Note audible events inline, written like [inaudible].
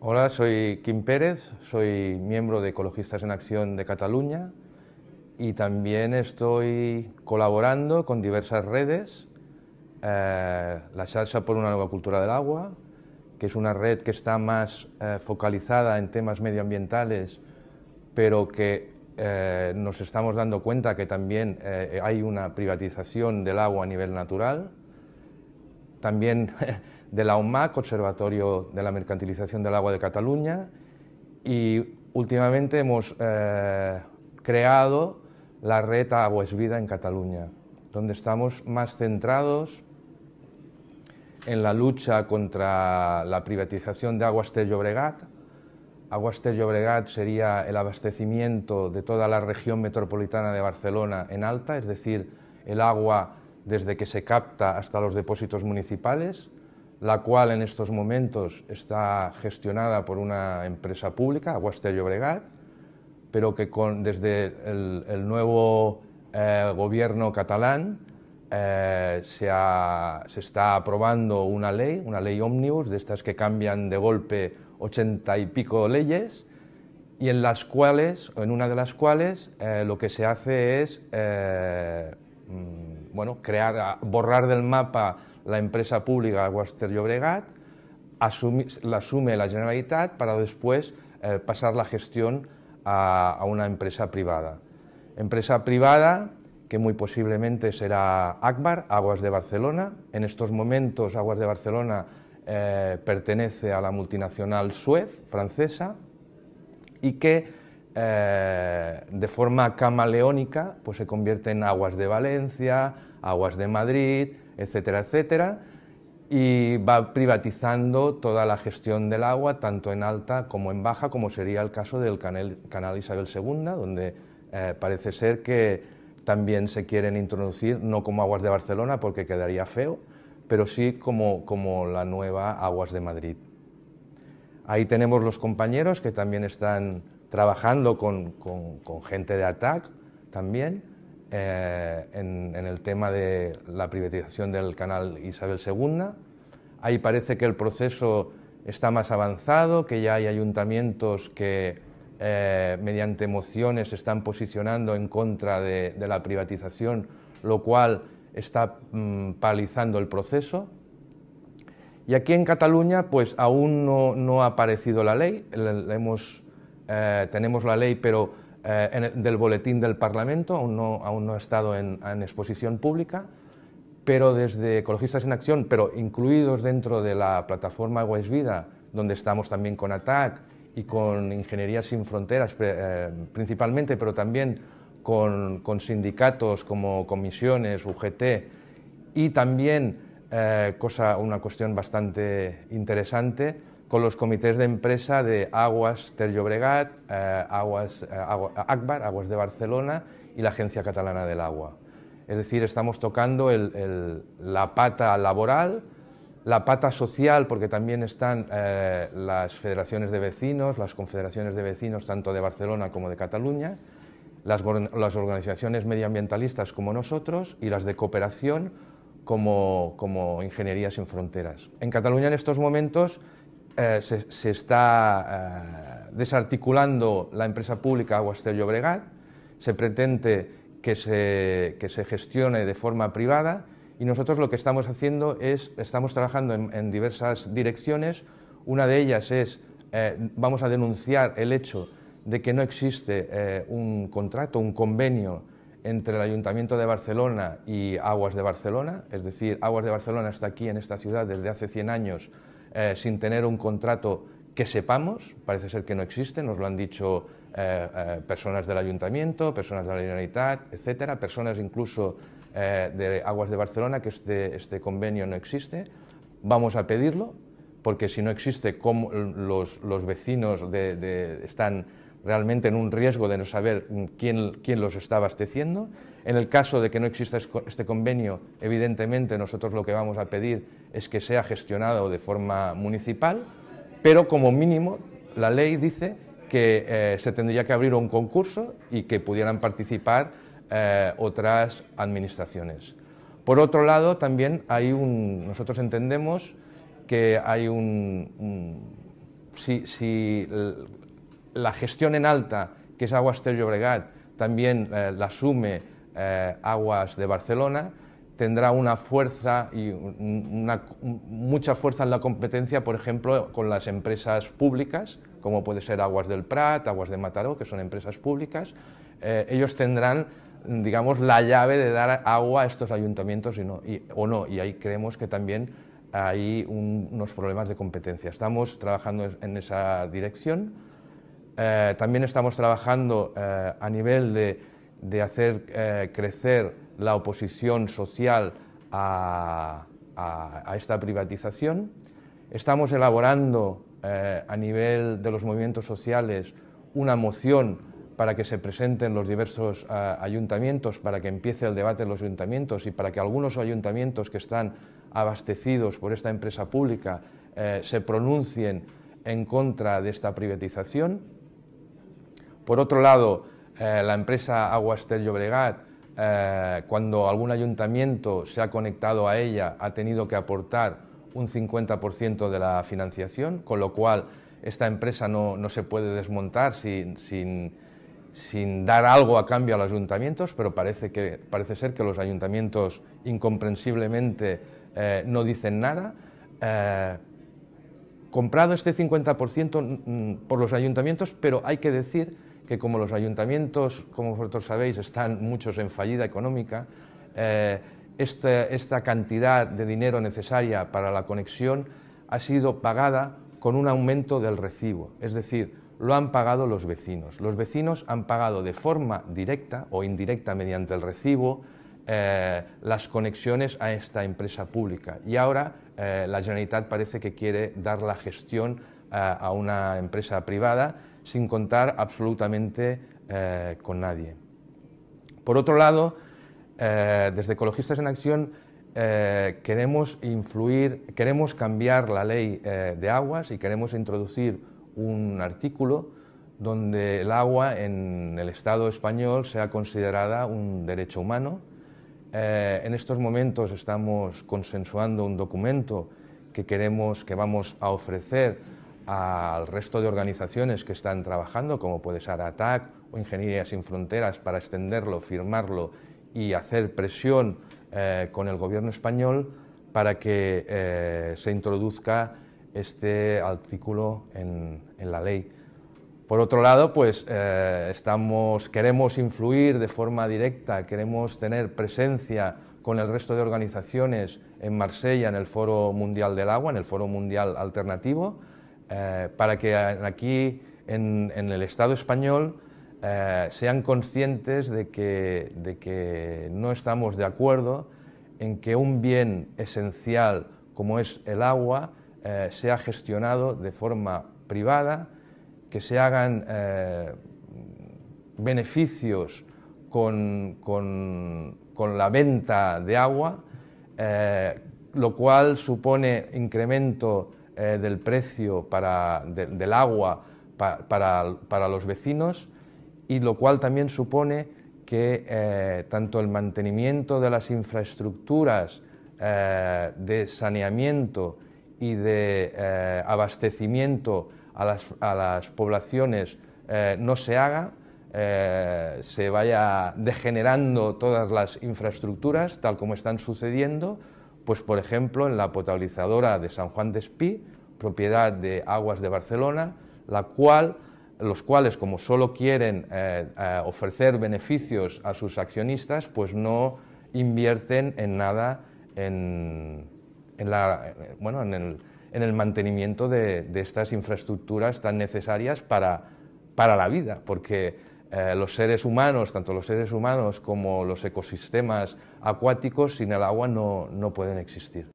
Hola, soy Kim Pérez, soy miembro de Ecologistas en Acción de Cataluña y también estoy colaborando con diversas redes, eh, la Salsa por una nueva cultura del agua, que es una red que está más eh, focalizada en temas medioambientales, pero que eh, nos estamos dando cuenta que también hay una privatización del agua a nivel natural. También [laughs] de la UMAC, Observatorio de la Mercantilización del Agua de Cataluña, y últimamente hemos eh, creado la red Aguas Vida en Cataluña, donde estamos más centrados en la lucha contra la privatización de Aguas Tello Bregat. Aguas Bregat sería el abastecimiento de toda la región metropolitana de Barcelona en alta, es decir, el agua desde que se capta hasta los depósitos municipales, la cual en estos momentos está gestionada por una empresa pública, Aguastello Bregat, pero que desde el, nuevo eh, gobierno catalán eh, se, está aprobando una ley, una ley ómnibus, de estas que cambian de golpe ochenta y pico leyes, y en las cuales, en una de las cuales, eh, lo que se hace es mm, bueno, crear, borrar del mapa la empresa pública aguaster Llobregat, asume, la asume la Generalitat para después eh, pasar la gestión a, una empresa privada. Empresa privada que muy posiblemente será ACBAR, Aguas de Barcelona. En estos momentos Aguas de Barcelona eh, pertenece a la multinacional Suez, francesa, y que eh, de forma camaleónica pues se convierte en Aguas de Valencia, Aguas de Madrid, etcétera, etcétera, y va privatizando toda la gestión del agua, tanto en alta como en baja, como sería el caso del canal, canal Isabel II, donde eh, parece ser que también se quieren introducir, no como aguas de Barcelona, porque quedaría feo, pero sí como, como la nueva Aguas de Madrid. Ahí tenemos los compañeros que también están trabajando con gente de ATAC también, eh, en, el tema de la privatización del canal Isabel II. Ahí parece que el proceso está más avanzado, que ya hay ayuntamientos que eh, mediante mociones se están posicionando en contra de, la privatización, lo cual está mm, paralizando el proceso. Y aquí en Cataluña, pues aún no, ha aparecido la ley, eh, tenemos la ley, pero eh, del boletín del Parlamento, aún no, ha estado en, exposición pública, pero desde Ecologistas en Acción, pero incluidos dentro de la plataforma es Vida, donde estamos también con ATAC y con Ingeniería Sin Fronteras eh, principalmente, pero también con, sindicatos como comisiones, UGT y también, eh, cosa, una cuestión bastante interesante, con los comités de empresa de Aguas Terllobregat, eh, Aguas, eh, Aguas de Barcelona y la Agencia Catalana del Agua. Es decir, estamos tocando la pata laboral, la pata social, porque también están eh, las federaciones de vecinos, las confederaciones de vecinos tanto de Barcelona como de Cataluña, las, organizaciones medioambientalistas como nosotros y las de cooperación como, como Ingeniería Sin Fronteras. En Cataluña en estos momentos eh, se, está eh, desarticulando la empresa pública de Llobregat, se pretende que se, que se, gestione de forma privada y nosotros lo que estamos haciendo es, estamos trabajando en, diversas direcciones, una de ellas es, eh, vamos a denunciar el hecho de que no existe un contrato, un convenio entre el Ayuntamiento de Barcelona y Aguas de Barcelona, es decir, Aguas de Barcelona está aquí en esta ciudad desde hace 100 años eh, sin tener un contrato que sepamos, parece ser que no existe, nos lo han dicho eh, eh, personas del ayuntamiento, personas de la Generalitat, etcétera, personas incluso de Aguas de Barcelona, que este, este, convenio no existe. Vamos a pedirlo, porque si no existe, los, vecinos están realmente en un riesgo de no saber mm, quién, quién los está abasteciendo. En el caso de que no exista este convenio, evidentemente nosotros lo que vamos a pedir es que sea gestionado de forma municipal, pero como mínimo la ley dice que eh, se tendría que abrir un concurso y que pudieran participar eh, otras administraciones. Por otro lado, también hay un, nosotros entendemos que hay un, un si, si la gestión en alta, que es Aguas Ter Llobregat, también eh, la asume eh, Aguas de Barcelona, tendrá una fuerza y mucha fuerza en la competencia, por ejemplo, con las empresas públicas, como puede ser Aguas del Prat, Aguas de Mataró, que son empresas públicas. Eh, ellos tendrán, digamos, la llave de dar agua a estos ayuntamientos o no, y ahí creemos que también hay unos problemas de competencia. Estamos trabajando en esa dirección eh, también estamos trabajando eh, a nivel de, hacer eh, crecer la oposición social a, a, esta privatización. Estamos elaborando a nivel de los movimientos sociales una moción para que se presenten los diversos ayuntamientos, para que empiece el debate en los ayuntamientos y para que algunos ayuntamientos que están abastecidos por esta empresa pública se pronuncien en contra de esta privatización. Por otro lado, eh, la empresa Aguas Llobregat, eh, cuando algún ayuntamiento se ha conectado a ella, ha tenido que aportar un 50% de la financiación, con lo cual esta empresa no, se puede desmontar sin, dar algo a cambio a los ayuntamientos, pero parece, que, parece ser que los ayuntamientos incomprensiblemente eh, no dicen nada. comprado este 50% mm, mm, por los ayuntamientos, pero hay que decir que como los ayuntamientos, como vosotros sabéis, están muchos en fallida económica, eh, este, esta, cantidad de dinero necesaria para la conexión ha sido pagada con un aumento del recibo, es decir, lo han pagado los vecinos. Los vecinos han pagado de forma directa o indirecta mediante el recibo eh, las conexiones a esta empresa pública y ahora eh, la Generalitat parece que quiere dar la gestión a una empresa privada sin contar absolutamente eh, con nadie. Por otro lado, eh, desde Ecologistas en Acción eh, queremos influir, queremos cambiar la ley de aguas y queremos introducir un artículo donde el agua en el Estado español sea considerada un derecho humano. en estos momentos estamos consensuando un documento que queremos, que vamos a ofrecer al resto de organizaciones que están trabajando, como puede ser ATAC o Ingeniería Sin Fronteras, para extenderlo, firmarlo y hacer presión eh, con el gobierno español para que eh, se introduzca este artículo en, la ley. Por otro lado, pues eh, queremos influir de forma directa, queremos tener presencia con el resto de organizaciones en Marsella, en el Foro Mundial del Agua, en el Foro Mundial Alternativo, eh, para que aquí en, el Estado español eh, sean conscientes de que, no estamos de acuerdo en que un bien esencial como es el agua eh, sea gestionado de forma privada, que se hagan beneficios con, la venta de agua, lo cual supone incremento eh, del precio del agua para, los vecinos y lo cual también supone que eh, tanto el mantenimiento de las infraestructuras eh, de saneamiento y de abastecimiento a las, poblaciones no se haga, se vaya degenerando todas las infraestructuras, tal como están sucediendo, pues por ejemplo en la potabilizadora de San Juan de Espí, propiedad de Aguas de Barcelona, la cual, los cuales como solo quieren eh, eh, ofrecer beneficios a sus accionistas, pues no invierten en nada en, eh, el, mantenimiento de, estas infraestructuras tan necesarias para, para la vida, porque eh, los seres humanos, tanto los seres humanos como los ecosistemas acuáticos, sin el agua no, no pueden existir.